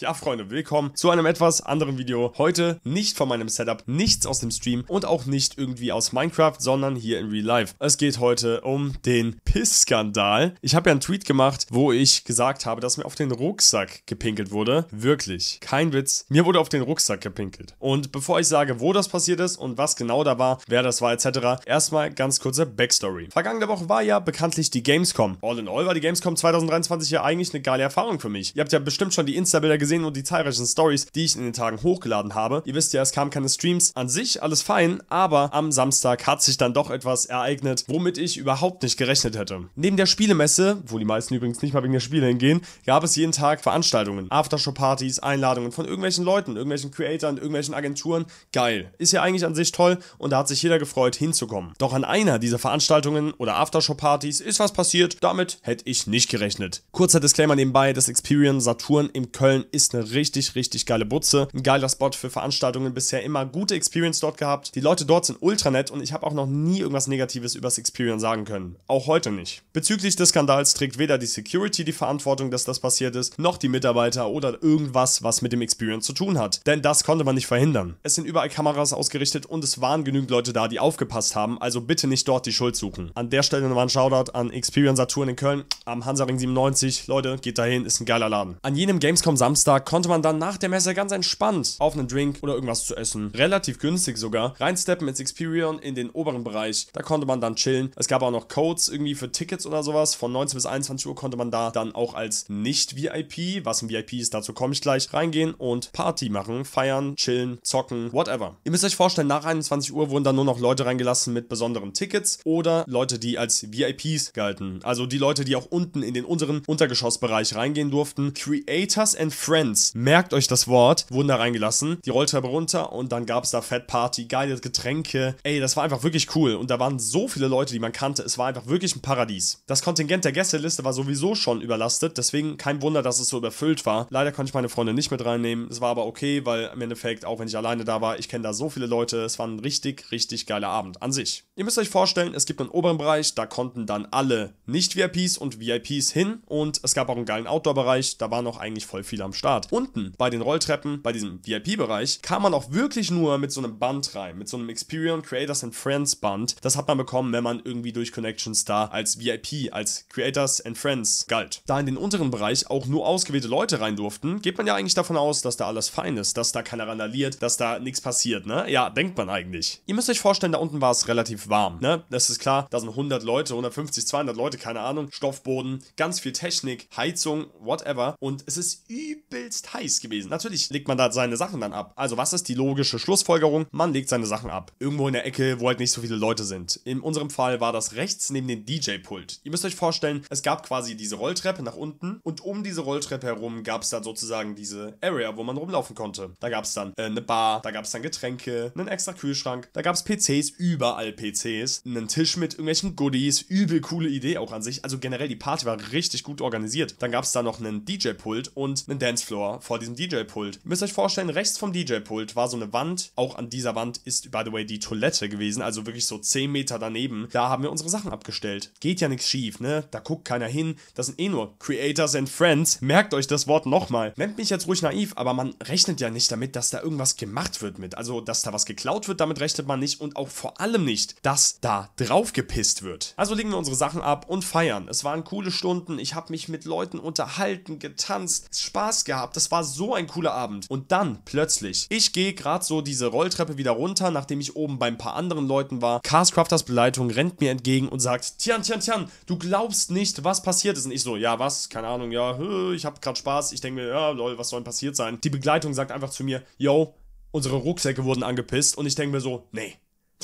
Ja, Freunde, willkommen zu einem etwas anderen Video. Heute nicht von meinem Setup, nichts aus dem Stream und auch nicht irgendwie aus Minecraft, sondern hier in Real Life. Es geht heute um den Piss-Skandal. Ich habe ja einen Tweet gemacht, wo ich gesagt habe, dass mir auf den Rucksack gepinkelt wurde. Wirklich, kein Witz. Mir wurde auf den Rucksack gepinkelt. Und bevor ich sage, wo das passiert ist und was genau da war, wer das war etc., erstmal ganz kurze Backstory. Vergangene Woche war ja bekanntlich die Gamescom. All in all war die Gamescom 2023 ja eigentlich eine geile Erfahrung für mich. Ihr habt ja bestimmt schon die Insta-Bilder gesehen gesehen nur die zahlreichen Stories, die ich in den Tagen hochgeladen habe. Ihr wisst ja, es kamen keine Streams an sich, alles fein, aber am Samstag hat sich dann doch etwas ereignet, womit ich überhaupt nicht gerechnet hätte. Neben der Spielemesse, wo die meisten übrigens nicht mal wegen der Spiele hingehen, gab es jeden Tag Veranstaltungen, Aftershow-Partys, Einladungen von irgendwelchen Leuten, irgendwelchen Creatoren, irgendwelchen Agenturen. Geil. Ist ja eigentlich an sich toll und da hat sich jeder gefreut, hinzukommen. Doch an einer dieser Veranstaltungen oder Aftershow-Partys ist was passiert, damit hätte ich nicht gerechnet. Kurzer Disclaimer nebenbei, das Experience Saturn in Köln ist ist eine richtig, richtig geile Butze. Ein geiler Spot für Veranstaltungen bisher immer. Gute Experience dort gehabt. Die Leute dort sind ultra nett und ich habe auch noch nie irgendwas Negatives über das Experience sagen können. Auch heute nicht. Bezüglich des Skandals trägt weder die Security die Verantwortung, dass das passiert ist, noch die Mitarbeiter oder irgendwas, was mit dem Experience zu tun hat. Denn das konnte man nicht verhindern. Es sind überall Kameras ausgerichtet und es waren genügend Leute da, die aufgepasst haben, also bitte nicht dort die Schuld suchen. An der Stelle nochmal ein Shoutout an Experience Saturn in Köln am Hansaring 97. Leute, geht dahin, ist ein geiler Laden. An jenem Gamescom Samstag Samstag konnte man dann nach der Messe ganz entspannt auf einen Drink oder irgendwas zu essen, relativ günstig sogar, reinsteppen ins Experion in den oberen Bereich. Da konnte man dann chillen. Es gab auch noch Codes irgendwie für Tickets oder sowas. Von 19 bis 21 Uhr konnte man da dann auch als Nicht-VIP, was ein VIP ist, dazu komme ich gleich, reingehen und Party machen, feiern, chillen, zocken, whatever. Ihr müsst euch vorstellen, nach 21 Uhr wurden dann nur noch Leute reingelassen mit besonderen Tickets oder Leute, die als VIPs galten. Also die Leute, die auch unten in den unteren Untergeschossbereich reingehen durften. Creators and Friends Friends. Merkt euch das Wort. Wurden da reingelassen. Die Rolltreppe runter und dann gab es da Fat Party, geile Getränke. Ey, das war einfach wirklich cool. Und da waren so viele Leute, die man kannte. Es war einfach wirklich ein Paradies. Das Kontingent der Gästeliste war sowieso schon überlastet. Deswegen kein Wunder, dass es so überfüllt war. Leider konnte ich meine Freunde nicht mit reinnehmen. Es war aber okay, weil im Endeffekt, auch wenn ich alleine da war, ich kenne da so viele Leute. Es war ein richtig, richtig geiler Abend an sich. Ihr müsst euch vorstellen, es gibt einen oberen Bereich, da konnten dann alle Nicht-VIPs und VIPs hin. Und es gab auch einen geilen Outdoor-Bereich. Da waren auch eigentlich voll viele am Start. Quadrat. Unten bei den Rolltreppen, bei diesem VIP-Bereich, kam man auch wirklich nur mit so einem Band rein, mit so einem Experience Creators and Friends Band. Das hat man bekommen, wenn man irgendwie durch Connections da als VIP, als Creators and Friends galt. Da in den unteren Bereich auch nur ausgewählte Leute rein durften, geht man ja eigentlich davon aus, dass da alles fein ist, dass da keiner randaliert, dass da nichts passiert, ne? Ja, denkt man eigentlich. Ihr müsst euch vorstellen, da unten war es relativ warm, ne? Das ist klar, da sind 100 Leute, 150, 200 Leute, keine Ahnung, Stoffboden, ganz viel Technik, Heizung, whatever und es ist übel übelst heiß gewesen. Natürlich legt man da seine Sachen dann ab. Also was ist die logische Schlussfolgerung? Man legt seine Sachen ab. Irgendwo in der Ecke, wo halt nicht so viele Leute sind. In unserem Fall war das rechts neben dem DJ-Pult. Ihr müsst euch vorstellen, es gab quasi diese Rolltreppe nach unten und um diese Rolltreppe herum gab es dann sozusagen diese Area, wo man rumlaufen konnte. Da gab es dann äh, eine Bar, da gab es dann Getränke, einen extra Kühlschrank, da gab es PCs, überall PCs, einen Tisch mit irgendwelchen Goodies, übel coole Idee auch an sich. Also generell, die Party war richtig gut organisiert. Dann gab es da noch einen DJ-Pult und einen Dance Dancefloor vor diesem DJ-Pult. Müsst euch vorstellen, rechts vom DJ-Pult war so eine Wand. Auch an dieser Wand ist, by the way, die Toilette gewesen, also wirklich so 10 Meter daneben. Da haben wir unsere Sachen abgestellt. Geht ja nichts schief, ne? Da guckt keiner hin. Das sind eh nur Creators and Friends. Merkt euch das Wort nochmal. Nennt mich jetzt ruhig naiv, aber man rechnet ja nicht damit, dass da irgendwas gemacht wird mit. Also, dass da was geklaut wird, damit rechnet man nicht und auch vor allem nicht, dass da drauf gepisst wird. Also legen wir unsere Sachen ab und feiern. Es waren coole Stunden. Ich habe mich mit Leuten unterhalten, getanzt, Spaß gemacht gehabt. Das war so ein cooler Abend. Und dann plötzlich, ich gehe gerade so diese Rolltreppe wieder runter, nachdem ich oben bei ein paar anderen Leuten war. Carscrafters Beleitung rennt mir entgegen und sagt: Tian, Tian, Tian, du glaubst nicht, was passiert ist. Und ich so: Ja, was? Keine Ahnung, ja, ich habe gerade Spaß. Ich denke mir: Ja, lol, was soll denn passiert sein? Die Begleitung sagt einfach zu mir: Yo, unsere Rucksäcke wurden angepisst. Und ich denke mir so: Nee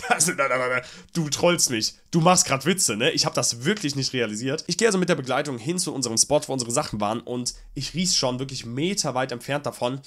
das, nein, nein, nein, du trollst mich. Du machst gerade Witze, ne? Ich habe das wirklich nicht realisiert. Ich gehe also mit der Begleitung hin zu unserem Spot, wo unsere Sachen waren und ich riech's schon wirklich meterweit entfernt davon.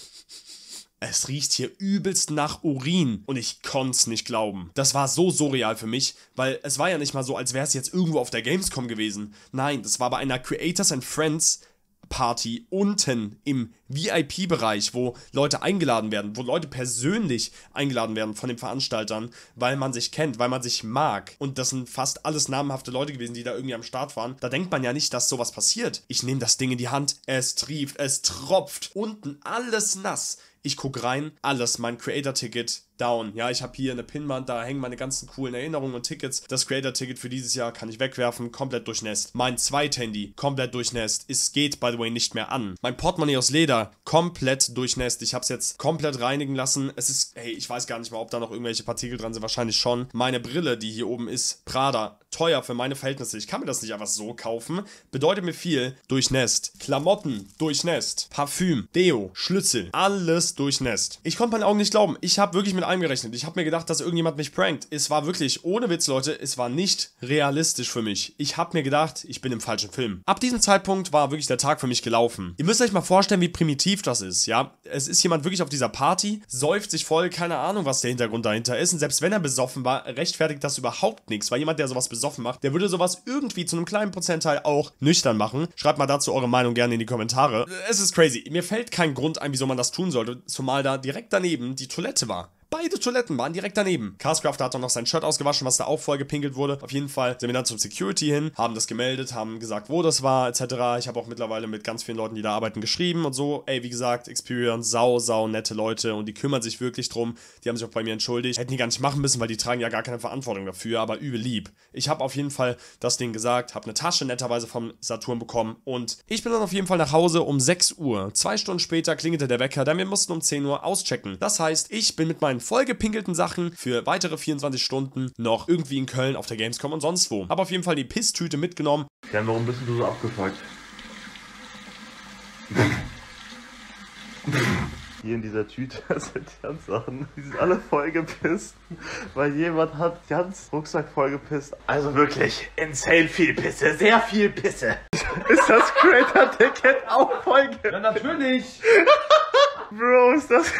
Es riecht hier übelst nach Urin und ich konnte's nicht glauben. Das war so surreal für mich, weil es war ja nicht mal so, als wäre es jetzt irgendwo auf der Gamescom gewesen. Nein, das war bei einer Creators and Friends Party unten im VIP-Bereich, wo Leute eingeladen werden, wo Leute persönlich eingeladen werden von den Veranstaltern, weil man sich kennt, weil man sich mag. Und das sind fast alles namhafte Leute gewesen, die da irgendwie am Start waren. Da denkt man ja nicht, dass sowas passiert. Ich nehme das Ding in die Hand, es trieft, es tropft, unten alles nass. Ich gucke rein, alles, mein Creator-Ticket, down. Ja, ich habe hier eine Pinwand, da hängen meine ganzen coolen Erinnerungen und Tickets. Das Creator-Ticket für dieses Jahr kann ich wegwerfen, komplett durchnässt. Mein Zweit-Handy, komplett durchnässt. Es geht, by the way, nicht mehr an. Mein Portemonnaie aus Leder, komplett durchnässt. Ich habe es jetzt komplett reinigen lassen. Es ist, hey, ich weiß gar nicht mal, ob da noch irgendwelche Partikel dran sind. Wahrscheinlich schon. Meine Brille, die hier oben ist, Prada, teuer für meine Verhältnisse. Ich kann mir das nicht einfach so kaufen. Bedeutet mir viel, durchnässt. Klamotten, durchnässt. Parfüm, Deo, Schlüssel, alles durchnässt. Ich konnte meinen Augen nicht glauben. Ich habe wirklich mit eingerechnet. Ich habe mir gedacht, dass irgendjemand mich prankt. Es war wirklich, ohne Witz, Leute, es war nicht realistisch für mich. Ich habe mir gedacht, ich bin im falschen Film. Ab diesem Zeitpunkt war wirklich der Tag für mich gelaufen. Ihr müsst euch mal vorstellen, wie primitiv das ist, ja. Es ist jemand wirklich auf dieser Party, säuft sich voll, keine Ahnung, was der Hintergrund dahinter ist. Und selbst wenn er besoffen war, rechtfertigt das überhaupt nichts. Weil jemand, der sowas besoffen macht, der würde sowas irgendwie zu einem kleinen Prozentteil auch nüchtern machen. Schreibt mal dazu eure Meinung gerne in die Kommentare. Es ist crazy. Mir fällt kein Grund ein, wieso man das tun sollte, zumal da direkt daneben die Toilette war. Beide Toiletten waren direkt daneben. Castcraft hat auch noch sein Shirt ausgewaschen, was da auch voll gepinkelt wurde. Auf jeden Fall sind wir dann zum Security hin, haben das gemeldet, haben gesagt, wo das war, etc. Ich habe auch mittlerweile mit ganz vielen Leuten, die da arbeiten, geschrieben und so. Ey, wie gesagt, Experience, sau, sau nette Leute und die kümmern sich wirklich drum. Die haben sich auch bei mir entschuldigt. Hätten die gar nicht machen müssen, weil die tragen ja gar keine Verantwortung dafür, aber übel lieb. Ich habe auf jeden Fall das Ding gesagt, habe eine Tasche netterweise vom Saturn bekommen und ich bin dann auf jeden Fall nach Hause um 6 Uhr. Zwei Stunden später klingelte der Wecker, denn wir mussten um 10 Uhr auschecken. Das heißt, ich bin mit meinen an vollgepinkelten Sachen für weitere 24 Stunden noch irgendwie in Köln auf der Gamescom und sonst wo. Hab auf jeden Fall die Pisstüte mitgenommen. Dann warum bist du so abgefuckt? Hier in dieser Tüte sind die ganzen Sachen, die sind alle vollgepisst, weil jemand hat ganz Rucksack vollgepisst. Also wirklich, insane viel Pisse, sehr viel Pisse. ist das Creator-Ticket auch vollgepisst? Ja, natürlich. Bro, ist das...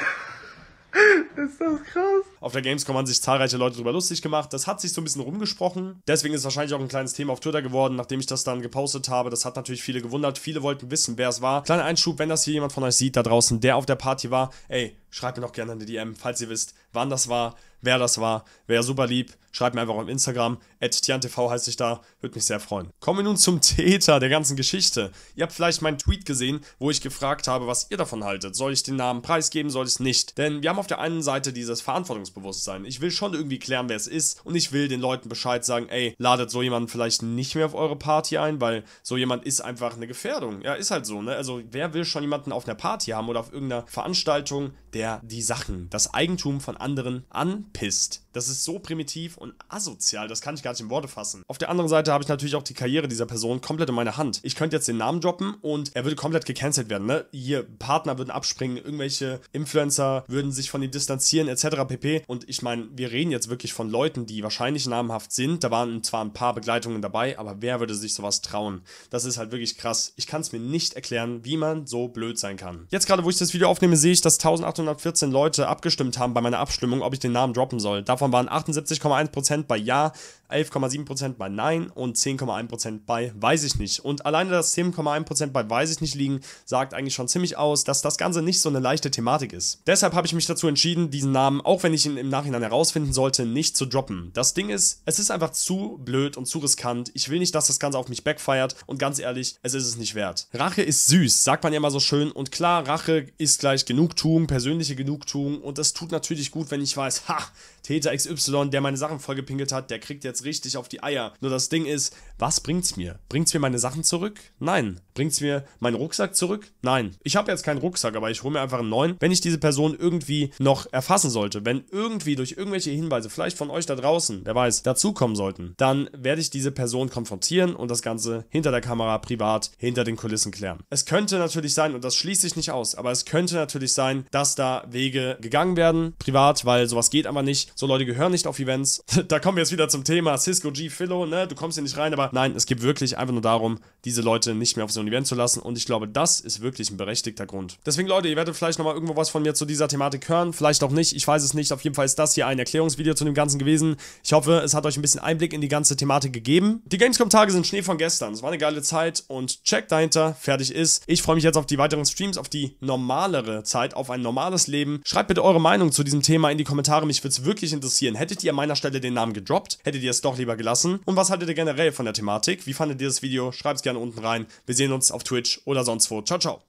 Ist das krass. Auf der Gamescom haben sich zahlreiche Leute darüber lustig gemacht. Das hat sich so ein bisschen rumgesprochen. Deswegen ist es wahrscheinlich auch ein kleines Thema auf Twitter geworden, nachdem ich das dann gepostet habe. Das hat natürlich viele gewundert. Viele wollten wissen, wer es war. Kleiner Einschub, wenn das hier jemand von euch sieht da draußen, der auf der Party war, ey, schreibt mir doch gerne eine DM, falls ihr wisst, wann das war wer das war. Wäre super lieb. Schreibt mir einfach auf Instagram. @tiantv heißt ich da. Würde mich sehr freuen. Kommen wir nun zum Täter der ganzen Geschichte. Ihr habt vielleicht meinen Tweet gesehen, wo ich gefragt habe, was ihr davon haltet. Soll ich den Namen preisgeben? Soll ich es nicht? Denn wir haben auf der einen Seite dieses Verantwortungsbewusstsein. Ich will schon irgendwie klären, wer es ist. Und ich will den Leuten Bescheid sagen, ey, ladet so jemanden vielleicht nicht mehr auf eure Party ein, weil so jemand ist einfach eine Gefährdung. Ja, ist halt so, ne? Also, wer will schon jemanden auf einer Party haben oder auf irgendeiner Veranstaltung, der die Sachen, das Eigentum von anderen an pissed. Das ist so primitiv und asozial, das kann ich gar nicht in Worte fassen. Auf der anderen Seite habe ich natürlich auch die Karriere dieser Person komplett in meiner Hand. Ich könnte jetzt den Namen droppen und er würde komplett gecancelt werden, ne? Hier, Partner würden abspringen, irgendwelche Influencer würden sich von ihm distanzieren, etc. pp. Und ich meine, wir reden jetzt wirklich von Leuten, die wahrscheinlich namhaft sind. Da waren zwar ein paar Begleitungen dabei, aber wer würde sich sowas trauen? Das ist halt wirklich krass. Ich kann es mir nicht erklären, wie man so blöd sein kann. Jetzt gerade, wo ich das Video aufnehme, sehe ich, dass 1814 Leute abgestimmt haben bei meiner Abstimmung, ob ich den Namen droppen soll. Davon davon waren 78,1% bei Ja, 11,7% bei Nein und 10,1% bei Weiß ich nicht. Und alleine das 10,1% bei Weiß ich nicht liegen, sagt eigentlich schon ziemlich aus, dass das Ganze nicht so eine leichte Thematik ist. Deshalb habe ich mich dazu entschieden, diesen Namen, auch wenn ich ihn im Nachhinein herausfinden sollte, nicht zu droppen. Das Ding ist, es ist einfach zu blöd und zu riskant. Ich will nicht, dass das Ganze auf mich backfeiert und ganz ehrlich, es ist es nicht wert. Rache ist süß, sagt man ja immer so schön und klar, Rache ist gleich Genugtuung, persönliche Genugtuung und das tut natürlich gut, wenn ich weiß, ha, Täter XY, der meine Sachen vollgepinkelt hat, der kriegt jetzt richtig auf die Eier. Nur das Ding ist, was bringt's mir? Bringt's mir meine Sachen zurück? Nein. Bringt es mir meinen Rucksack zurück? Nein, ich habe jetzt keinen Rucksack, aber ich hole mir einfach einen neuen, wenn ich diese Person irgendwie noch erfassen sollte, wenn irgendwie durch irgendwelche Hinweise, vielleicht von euch da draußen, wer weiß, dazukommen sollten, dann werde ich diese Person konfrontieren und das Ganze hinter der Kamera, privat, hinter den Kulissen klären. Es könnte natürlich sein, und das schließt sich nicht aus, aber es könnte natürlich sein, dass da Wege gegangen werden, privat, weil sowas geht aber nicht. So Leute gehören nicht auf Events. da kommen wir jetzt wieder zum Thema Cisco G, Philo, ne? Du kommst hier nicht rein, aber nein, es geht wirklich einfach nur darum, diese Leute nicht mehr auf so einen abonnieren zu lassen. Und ich glaube, das ist wirklich ein berechtigter Grund. Deswegen, Leute, ihr werdet vielleicht nochmal irgendwo was von mir zu dieser Thematik hören. Vielleicht auch nicht. Ich weiß es nicht. Auf jeden Fall ist das hier ein Erklärungsvideo zu dem Ganzen gewesen. Ich hoffe, es hat euch ein bisschen Einblick in die ganze Thematik gegeben. Die Gamescom-Tage sind Schnee von gestern. Es war eine geile Zeit und Check dahinter fertig ist. Ich freue mich jetzt auf die weiteren Streams, auf die normalere Zeit, auf ein normales Leben. Schreibt bitte eure Meinung zu diesem Thema in die Kommentare. Mich würde es wirklich interessieren. Hättet ihr an meiner Stelle den Namen gedroppt? Hättet ihr es doch lieber gelassen? Und was haltet ihr generell von der Thematik? Wie fandet ihr das Video? Schreibt es gerne unten rein. Wir sehen uns sonst auf Twitch oder sonst wo. Ciao, ciao.